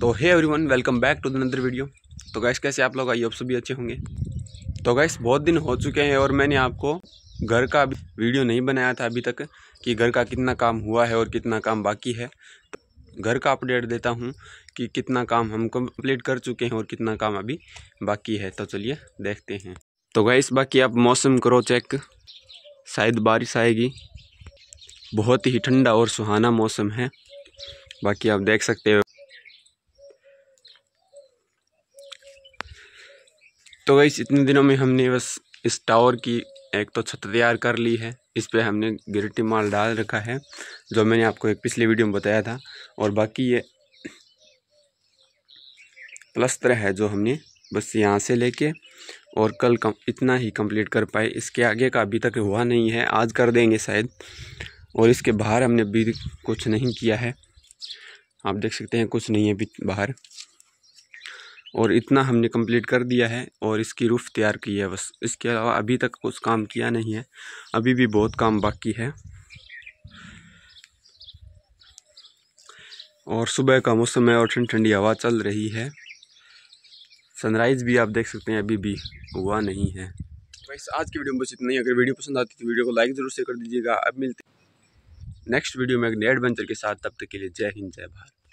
तो hey everyone welcome back to another video तो guys कैसे आप लोग आइए आप सभी अच्छे होंगे तो गैस बहुत दिन हो चुके हैं और मैंने आपको घर का वीडियो नहीं बनाया था अभी तक कि घर का कितना काम हुआ है और कितना काम बाकी है तो घर का अपडेट देता हूँ कि कितना काम हम कंप्लीट कर चुके हैं और कितना काम अभी बाकी है तो चलिए देखते हैं तो गैस बाकी आप मौसम करो चेक शायद बारिश आएगी बहुत ही ठंडा और सुहाना मौसम है बाकी आप देख सकते हो तो वही इतने दिनों में हमने बस इस टावर की एक तो छत तैयार कर ली है इस पर हमने गिरटी माल डाल रखा है जो मैंने आपको एक पिछले वीडियो में बताया था और बाकी ये प्लस्तर है जो हमने बस यहाँ से लेके और कल कम इतना ही कंप्लीट कर पाए इसके आगे का अभी तक हुआ नहीं है आज कर देंगे शायद और इसके बाहर हमने अभी कुछ नहीं किया है आप देख सकते हैं कुछ नहीं है बाहर और इतना हमने कंप्लीट कर दिया है और इसकी रूफ़ तैयार की है बस इसके अलावा अभी तक कुछ काम किया नहीं है अभी भी बहुत काम बाकी है और सुबह का मौसम है और ठंडी ठंडी हवा चल रही है सनराइज़ भी आप देख सकते हैं अभी भी हुआ नहीं है बस आज की वीडियो में बस इतना ही अगर वीडियो पसंद आती तो वीडियो को लाइक ज़रूर से कर दीजिएगा अब मिलते नेक्स्ट वीडियो में एक नए एडवेंचर के साथ तब तक के लिए जय हिंद जय भारत